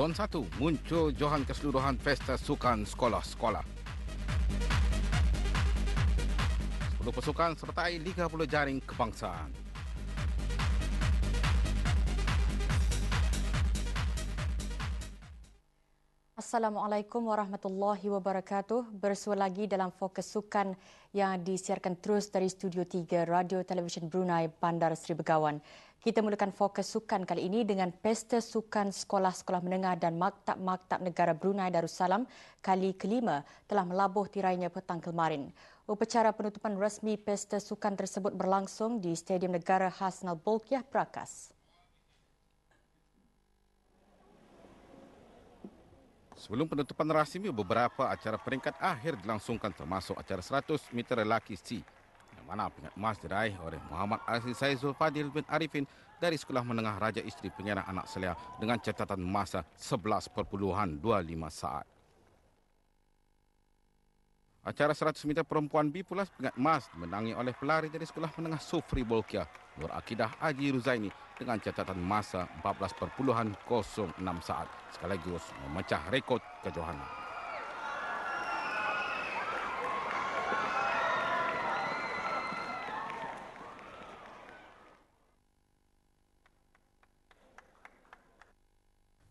Zon 1 muncul johan keseluruhan pesta sukan sekolah-sekolah. 10 pasukan sertai Liga Pulau Jaring Kebangsaan. Assalamualaikum warahmatullahi wabarakatuh. Bersua lagi dalam fokus sukan yang disiarkan terus dari Studio 3 Radio Television Brunei Bandar Seri Begawan. Kita mulakan fokus sukan kali ini dengan Pesta Sukan Sekolah-Sekolah Menengah dan Maktab-Maktab Negara Brunei Darussalam kali kelima telah melabuh tirainya petang kemarin. Upacara penutupan rasmi Pesta Sukan tersebut berlangsung di Stadium Negara Hasnal Bolkiah, Prakas. Sebelum penutupan rasmi, beberapa acara peringkat akhir dilangsungkan termasuk acara 100 meter lelaki C yang mana pingat emas diraih oleh Muhammad Aziz Saizul Fadil bin Arifin dari Sekolah Menengah Raja Isteri Penyerang Anak Selia dengan catatan masa 11.25 saat. Acara 100 meter perempuan B pula pengat emas menangi oleh pelari dari sekolah menengah Sufri Bolkiah Nur Akidah Haji Ruzaini dengan catatan masa 14.06 saat sekaligus memecah rekod kejohanan.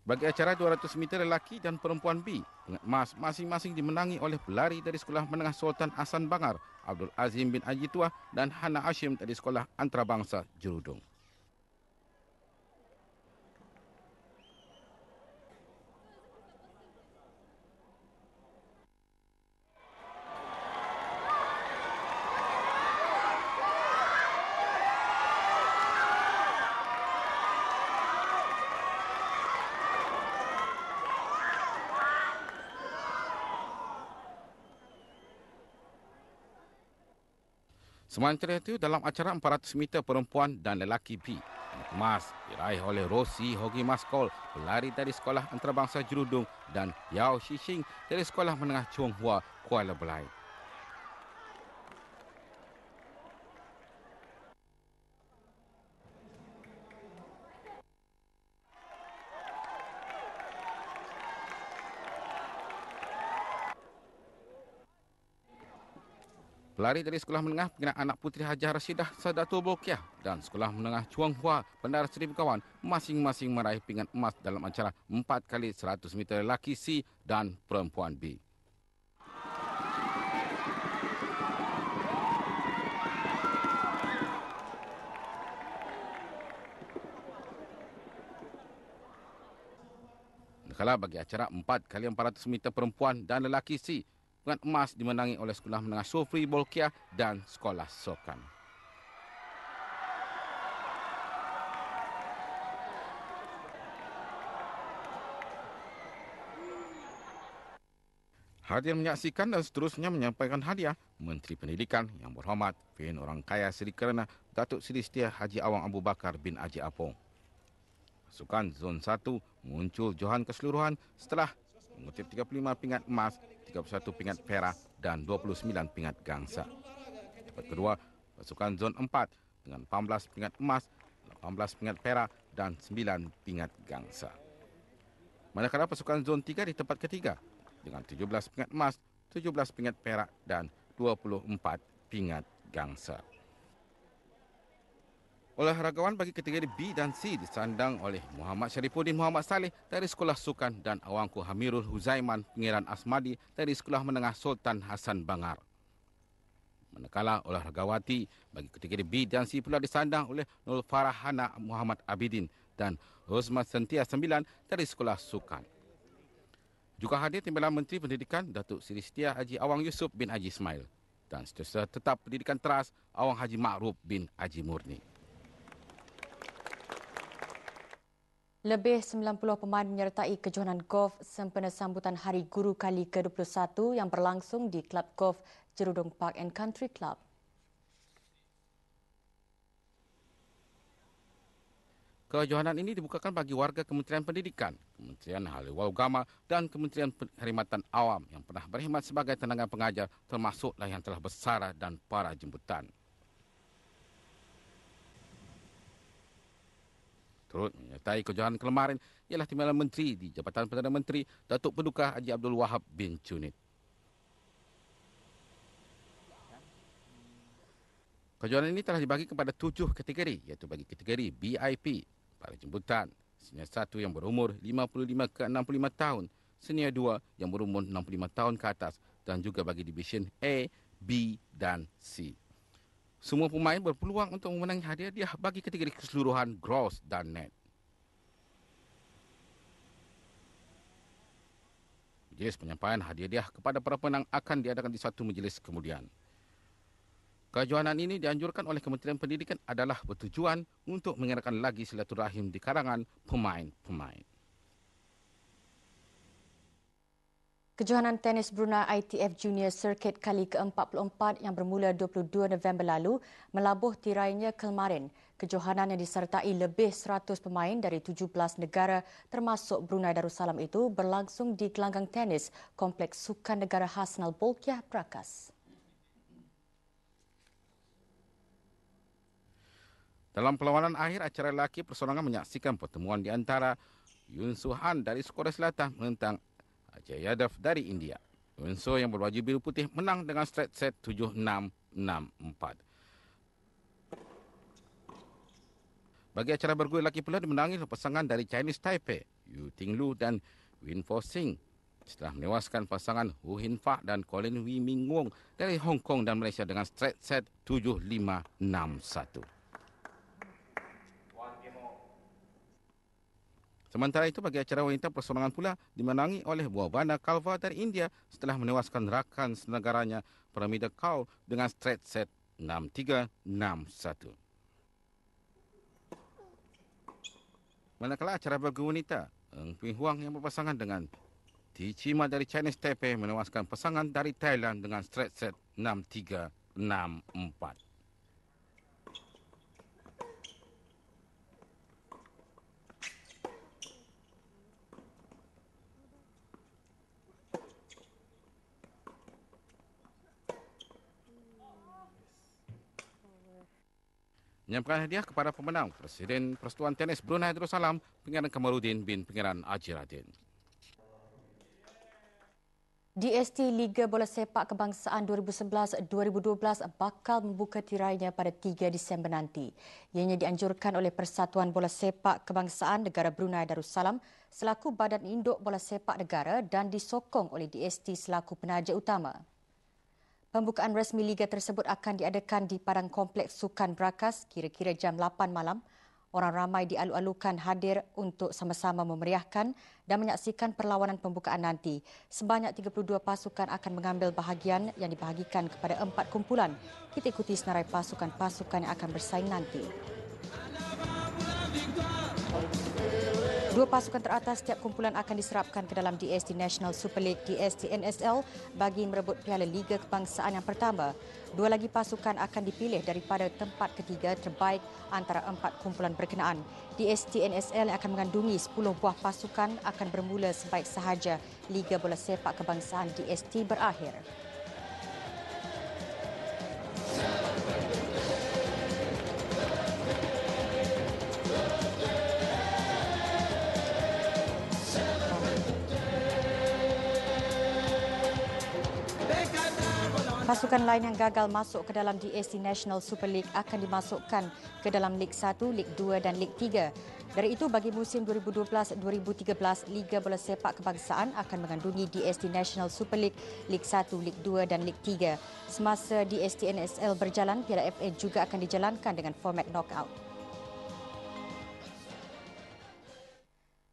Bagi acara 200 meter lelaki dan perempuan B, emas masing-masing dimenangi oleh pelari dari Sekolah Menengah Sultan Hasan Bangar, Abdul Azim bin Haji Tua dan Hana Ashim dari Sekolah Antarabangsa Jerudong. Sementara itu dalam acara 400 meter perempuan dan lelaki B, emas diraih oleh Rosi Hogi Maskol, pelari dari sekolah antarabangsa Jurudung dan Yao Shishing dari sekolah menengah Chung Hua, Kuala Belait. pelari dari Sekolah Menengah Pengenal Anak Putri Hajar Rasidah Sadatu Bokiah dan Sekolah Menengah Chuang Hua Bandar Seri Bukawan masing-masing meraih pingat emas dalam acara 4 kali 100 meter lelaki C dan perempuan B. Kala bagi acara 4 kali 400 meter perempuan dan lelaki C dengan emas dimenangi oleh sekolah menengah Sofri Bolkia dan sekolah Sokan. Hadiah menyaksikan dan seterusnya menyampaikan hadiah Menteri Pendidikan Yang Berhormat Fin Orang Kaya Seri Kerana Datuk Seri Setia Haji Awang Abu Bakar bin Haji Apong. Pasukan Zon 1 muncul Johan Keseluruhan setelah mengutip 35 pingat emas, 31 pingat perak, dan 29 pingat gangsa. Tempat kedua, pasukan zon 4 dengan 14 pingat emas, 18 pingat perak, dan 9 pingat gangsa. Manakala pasukan zon 3 di tempat ketiga dengan 17 pingat emas, 17 pingat perak, dan 24 pingat gangsa. Olahragawan bagi kategori B dan C disandang oleh Muhammad Syarifuddin Muhammad Saleh dari Sekolah Sukan dan Awangku Hamirul Huzaiman Pengiran Asmadi dari Sekolah Menengah Sultan Hasan Bangar. Manakala olahragawati bagi kategori B dan C pula disandang oleh Nur Farahana Muhammad Abidin dan Husman Sentia Sembilan dari Sekolah Sukan. Juga hadir Timbalan Menteri Pendidikan Datuk Seri Setia Haji Awang Yusuf bin Haji Ismail dan seterusnya tetap pendidikan teras Awang Haji Ma'ruf bin Haji Murni. Lebih 90 pemain menyertai kejohanan golf sempena sambutan Hari Guru kali ke-21 yang berlangsung di Klub Golf Jerudong Park and Country Club. Kejohanan ini dibukakan bagi warga Kementerian Pendidikan, Kementerian Hal Ehwal Agama dan Kementerian Perkhidmatan Awam yang pernah berkhidmat sebagai tenaga pengajar termasuklah yang telah bersara dan para jemputan. Turut menyertai kejohanan kemarin ialah Timbalan Menteri di Jabatan Perdana Menteri Datuk Pendukah Haji Abdul Wahab bin Cunit. Kejohanan ini telah dibagi kepada tujuh kategori iaitu bagi kategori BIP, para jemputan, senior satu yang berumur 55 ke 65 tahun, senior dua yang berumur 65 tahun ke atas dan juga bagi division A, B dan C semua pemain berpeluang untuk memenangi hadiah dia bagi kategori keseluruhan gross dan net. Majlis penyampaian hadiah dia kepada para pemenang akan diadakan di satu majlis kemudian. Kejuanan ini dianjurkan oleh Kementerian Pendidikan adalah bertujuan untuk mengenakan lagi silaturahim di kalangan pemain-pemain. Kejohanan tenis Brunei ITF Junior Circuit kali ke-44 yang bermula 22 November lalu melabuh tirainya kemarin. Kejohanan yang disertai lebih 100 pemain dari 17 negara termasuk Brunei Darussalam itu berlangsung di gelanggang tenis Kompleks Sukan Negara Hasnal Bolkiah Prakas. Dalam perlawanan akhir acara lelaki persorangan menyaksikan pertemuan di antara Yun Suhan dari Korea Selatan menentang Ajay Yadav dari India. Windsor yang berbaju biru putih menang dengan straight set 7-6-6-4. Bagi acara bergulir lelaki pula dimenangi pasangan dari Chinese Taipei, Yu Ting Lu dan Win Fo Sing setelah menewaskan pasangan Hu Hin Fa dan Colin Wee Ming Wong dari Hong Kong dan Malaysia dengan straight set 7561. Sementara itu bagi acara wanita persorangan pula dimenangi oleh buah Kalva dari India setelah menewaskan rakan senegaranya Pramida Kaur dengan straight set 6-3, 6-1. Manakala acara bagi wanita, Eng Pui Huang yang berpasangan dengan Ti Chi dari Chinese Taipei menewaskan pasangan dari Thailand dengan straight set 6-3, 6-4. menyampaikan hadiah kepada pemenang Presiden Persatuan Tenis Brunei Darussalam Pengiran Kamarudin bin Pengiran Haji Radin. DST Liga Bola Sepak Kebangsaan 2011-2012 bakal membuka tirainya pada 3 Disember nanti. Ianya dianjurkan oleh Persatuan Bola Sepak Kebangsaan Negara Brunei Darussalam selaku badan induk bola sepak negara dan disokong oleh DST selaku penaja utama. Pembukaan resmi liga tersebut akan diadakan di padang kompleks Sukan Brakas kira-kira jam 8 malam. Orang ramai dialu-alukan hadir untuk sama-sama memeriahkan dan menyaksikan perlawanan pembukaan nanti. Sebanyak 32 pasukan akan mengambil bahagian yang dibahagikan kepada empat kumpulan. Kita ikuti senarai pasukan-pasukan yang akan bersaing nanti. Dua pasukan teratas setiap kumpulan akan diserapkan ke dalam DST National Super League DST NSL bagi merebut Piala Liga Kebangsaan yang pertama. Dua lagi pasukan akan dipilih daripada tempat ketiga terbaik antara empat kumpulan berkenaan. DST NSL yang akan mengandungi 10 buah pasukan akan bermula sebaik sahaja Liga Bola Sepak Kebangsaan DST berakhir. Pasukan lain yang gagal masuk ke dalam DAC National Super League akan dimasukkan ke dalam League 1, League 2 dan League 3. Dari itu, bagi musim 2012-2013, Liga Bola Sepak Kebangsaan akan mengandungi DST National Super League, League 1, League 2 dan League 3. Semasa DST NSL berjalan, Piala FA juga akan dijalankan dengan format knockout.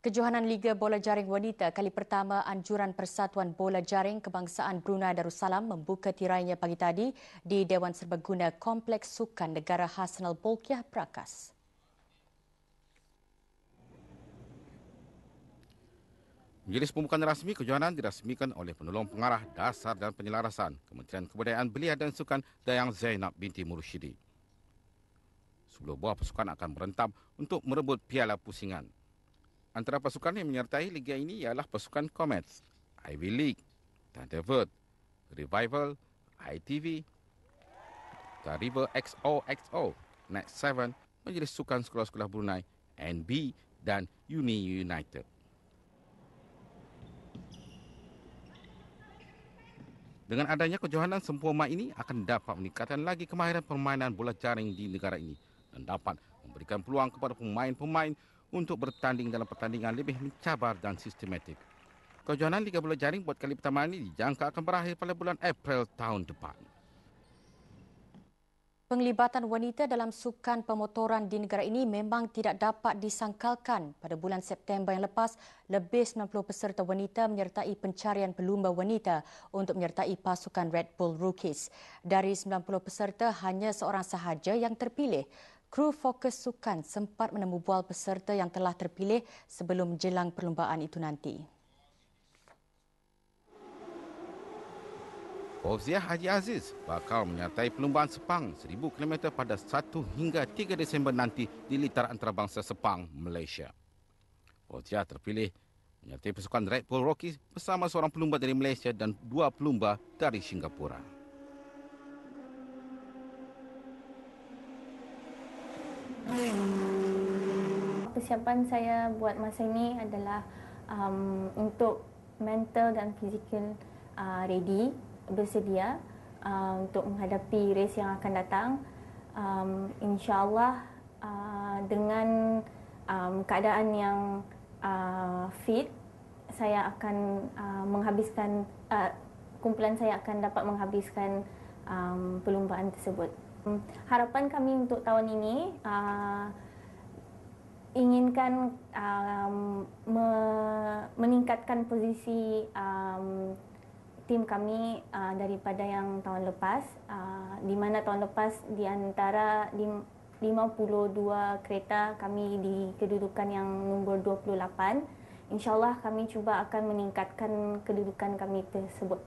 Kejohanan Liga Bola Jaring Wanita kali pertama Anjuran Persatuan Bola Jaring Kebangsaan Brunei Darussalam membuka tirainya pagi tadi di Dewan Serbaguna Kompleks Sukan Negara Hasnal Bolkiah Prakas. Menjadi pembukaan rasmi kejohanan dirasmikan oleh penolong pengarah dasar dan penyelarasan Kementerian Kebudayaan Belia dan Sukan Dayang Zainab binti Murushidi. Sepuluh buah pasukan akan merentam untuk merebut piala pusingan. Antara pasukan yang menyertai liga ini ialah pasukan Comets, Ivy League, Thunderbird, Revival, ITV, River XOXO, Next 7 Majlis Sukan Sekolah-Sekolah Brunei, NB dan Uni United. Dengan adanya kejohanan sempurna ini akan dapat meningkatkan lagi kemahiran permainan bola jaring di negara ini dan dapat memberikan peluang kepada pemain-pemain untuk bertanding dalam pertandingan lebih mencabar dan sistematik. Kejuanan Liga Bola Jaring buat kali pertama ini dijangka akan berakhir pada bulan April tahun depan. Penglibatan wanita dalam sukan pemotoran di negara ini memang tidak dapat disangkalkan. Pada bulan September yang lepas, lebih 90 peserta wanita menyertai pencarian pelumba wanita untuk menyertai pasukan Red Bull Rookies. Dari 90 peserta, hanya seorang sahaja yang terpilih kru fokus sukan sempat menemubual peserta yang telah terpilih sebelum jelang perlumbaan itu nanti. Fauziah Haji Aziz bakal menyertai perlumbaan Sepang 1000 km pada 1 hingga 3 Disember nanti di litar antarabangsa Sepang, Malaysia. Fauziah terpilih menyertai pasukan Red Bull Rockies bersama seorang pelumba dari Malaysia dan dua pelumba dari Singapura. Persiapan saya buat masa ini adalah um, untuk mental dan fizikal uh, ready, bersedia uh, untuk menghadapi race yang akan datang. Um, InsyaAllah uh, dengan um, keadaan yang uh, fit, saya akan uh, menghabiskan, uh, kumpulan saya akan dapat menghabiskan um, perlumbaan tersebut. Hmm. Harapan kami untuk tahun ini uh, inginkan um, me- meningkatkan posisi um, tim kami uh, daripada yang tahun lepas uh, di mana tahun lepas di antara di 52 kereta kami di kedudukan yang nombor 28 insyaallah kami cuba akan meningkatkan kedudukan kami tersebut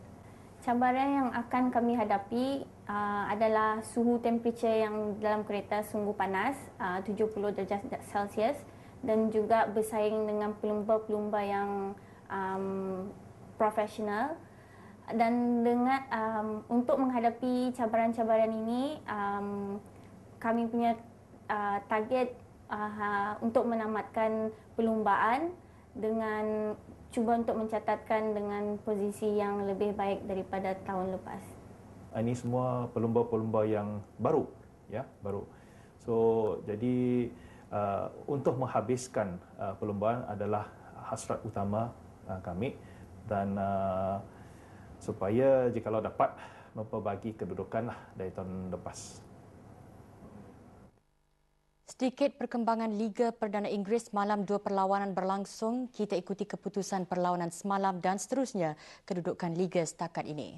cabaran yang akan kami hadapi uh, adalah suhu temperature yang dalam kereta sungguh panas uh, 70 darjah Celsius dan juga bersaing dengan pelumba-pelumba yang um, profesional dan dengan um, untuk menghadapi cabaran-cabaran ini um, kami punya uh, target uh, untuk menamatkan pelumbaan dengan cuba untuk mencatatkan dengan posisi yang lebih baik daripada tahun lepas. Ah, ini semua pelumba-pelumba yang baru, ya, baru. So, jadi uh, untuk menghabiskan uh, ah, perlombaan adalah hasrat utama uh, kami dan uh, supaya jika dapat memperbagi kedudukan lah dari tahun lepas. Sedikit perkembangan Liga Perdana Inggeris malam dua perlawanan berlangsung. Kita ikuti keputusan perlawanan semalam dan seterusnya kedudukan Liga setakat ini.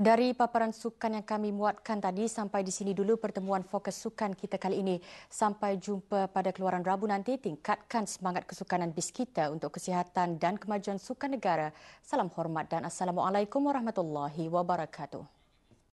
Dari paparan sukan yang kami muatkan tadi sampai di sini dulu pertemuan fokus sukan kita kali ini. Sampai jumpa pada keluaran Rabu nanti. Tingkatkan semangat kesukanan bis kita untuk kesihatan dan kemajuan sukan negara. Salam hormat dan Assalamualaikum warahmatullahi wabarakatuh.